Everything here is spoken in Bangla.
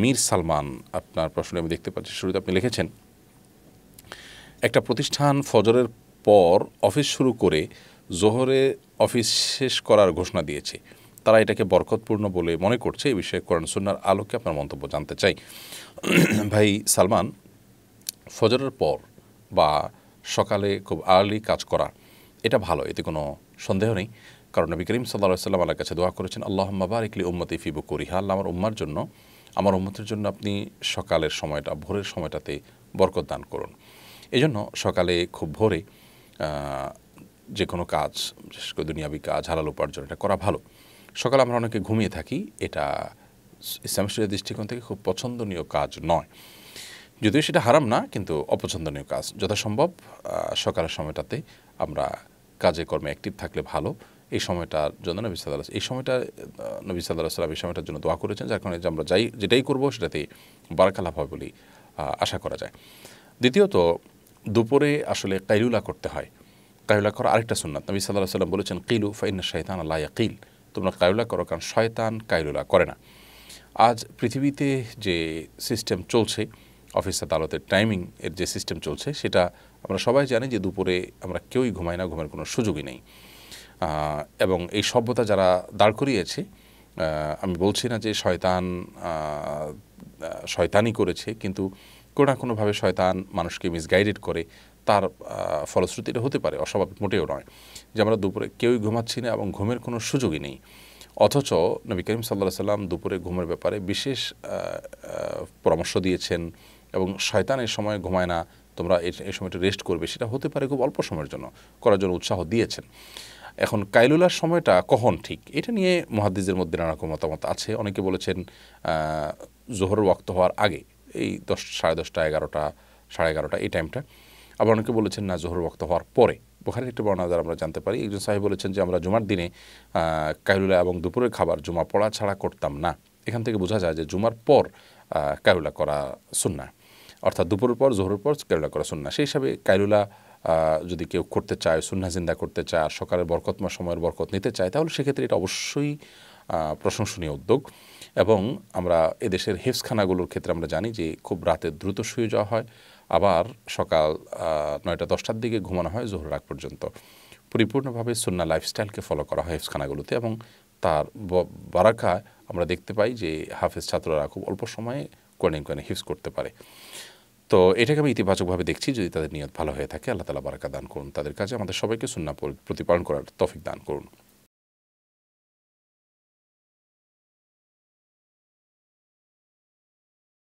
মীর সালমান আপনার প্রশ্নে আমি দেখতে পাচ্ছি শুরুতে আপনি লিখেছেন একটা প্রতিষ্ঠান ফজরের পর অফিস শুরু করে জোহরে অফিস শেষ করার ঘোষণা দিয়েছে তারা এটাকে বরকতপূর্ণ বলে মনে করছে এই বিষয়ে কোরআন সুন্নার আলোকে আপনার মন্তব্য জানতে চাই ভাই সালমান ফজরের পর বা সকালে খুব আর্লি কাজ করা এটা ভালো এতে কোনো সন্দেহ নেই কারণ নবী করিম সাল্লা সাল্লাম আল্লাহ কাছে দোয়া করেছেন আল্লাহ মাবারিকলি উম্মতি ফিবু করি আল্লাহ আমার উম্মার জন্য আমার উন্মতের জন্য আপনি সকালের সময়টা ভোরের সময়টাতে বরকত দান করুন এই জন্য সকালে খুব ভোরে যে কোনো কাজ বিশেষ করে দুনিয়াবি কাজ হালাল উপার্জন এটা করা ভালো সকালে আমরা অনেকে ঘুমিয়ে থাকি এটা ইসলামের দৃষ্টিকোণ থেকে খুব পছন্দনীয় কাজ নয় যদিও সেটা হারাম না কিন্তু অপছন্দনীয় কাজ যথাসম্ভব সকালের সময়টাতে আমরা কাজে কর্মে অ্যাক্টিভ থাকলে ভালো এই সময়টার জন্য নবী সাল্লাহ এই সময়টা নবী সাল্লাহ সাল্লাম এই সময়টার জন্য দোয়া করেছেন যার কারণে আমরা যাই যেটাই করবো সেটাতেই বারাকা লাভ হয় বলি আশা করা যায় দ্বিতীয়ত দুপুরে আসলে কাইলুলা করতে হয় কাইলা করা আরেকটা সুন্নাত নবী সাল্লাহ সাল্লাম বলেছেন কিলু ফাইন শয়তান আল্লাহ কিল তোমরা কায়ুলা করো কারণ শয়তান কায়লুলা করে না আজ পৃথিবীতে যে সিস্টেম চলছে অফিস আদালতের টাইমিং এর যে সিস্টেম চলছে সেটা আমরা সবাই জানি যে দুপুরে আমরা কেউই ঘুমাই না ঘুমের কোনো সুযোগই নেই এবং এই সভ্যতা যারা দাঁড় করিয়েছে আমি বলছি না যে শয়তান শয়তানি করেছে কিন্তু কোনো না কোনোভাবে শয়তান মানুষকে মিসগাইডেড করে তার ফলশ্রুতিটা হতে পারে অস্বাভাবিক মোটেও নয় যে আমরা দুপুরে কেউই ঘুমাচ্ছি না এবং ঘুমের কোনো সুযোগই নেই অথচ নবী করিম সাল্লাহ সাল্লাম দুপুরে ঘুমের ব্যাপারে বিশেষ পরামর্শ দিয়েছেন এবং শয়তান এই সময় ঘুমায় না তোমরা এই সময়টা রেস্ট করবে সেটা হতে পারে খুব অল্প সময়ের জন্য করার জন্য উৎসাহ দিয়েছেন এখন কাইলুলার সময়টা কখন ঠিক এটা নিয়ে মহাদ্দিজের মধ্যে নানা রকম মতামত আছে অনেকে বলেছেন জোহর ওয়াক্ত হওয়ার আগে এই দশ সাড়ে দশটা এগারোটা সাড়ে এগারোটা এই টাইমটা আবার অনেকে বলেছেন না জোহর ওয়াক্ত হওয়ার পরে বোখারের একটি বর্ণনা দ্বারা আমরা জানতে পারি একজন সাহেব বলেছেন যে আমরা জুমার দিনে কাইলুলা এবং দুপুরের খাবার জুমা পড়া ছাড়া করতাম না এখান থেকে বোঝা যায় যে জুমার পর কাইলুলা করা শুননা অর্থাৎ দুপুরের পর জোহরের পর কাইলুলা করা শুননা সেই হিসাবে কাইলুলা যদি কেউ করতে চায় সুন্না জিন্দা করতে চায় আর সকালের বরকতময় সময়ের বরকত নিতে চায় তাহলে সেক্ষেত্রে এটা অবশ্যই প্রশংসনীয় উদ্যোগ এবং আমরা এদেশের হেফসখানাগুলোর ক্ষেত্রে আমরা জানি যে খুব রাতে দ্রুত শুয়ে যাওয়া হয় আবার সকাল নয়টা দশটার দিকে ঘুমানো হয় জোহর রাগ পর্যন্ত পরিপূর্ণভাবে সুন্না লাইফস্টাইলকে ফলো করা হয় হেফসখানাগুলোতে এবং তার বারাকা আমরা দেখতে পাই যে হাফেজ ছাত্ররা খুব অল্প সময়ে কোয়ারেন্টাইন হিফস করতে পারে তো এটাকে আমি ইতিবাচকভাবে দেখছি যদি তাদের নিয়ত ভালো হয়ে থাকে আল্লাহ তালা বারাকা দান করুন তাদের কাছে আমাদের সবাইকে সুন্না প্রতিপালন করার তফিক দান করুন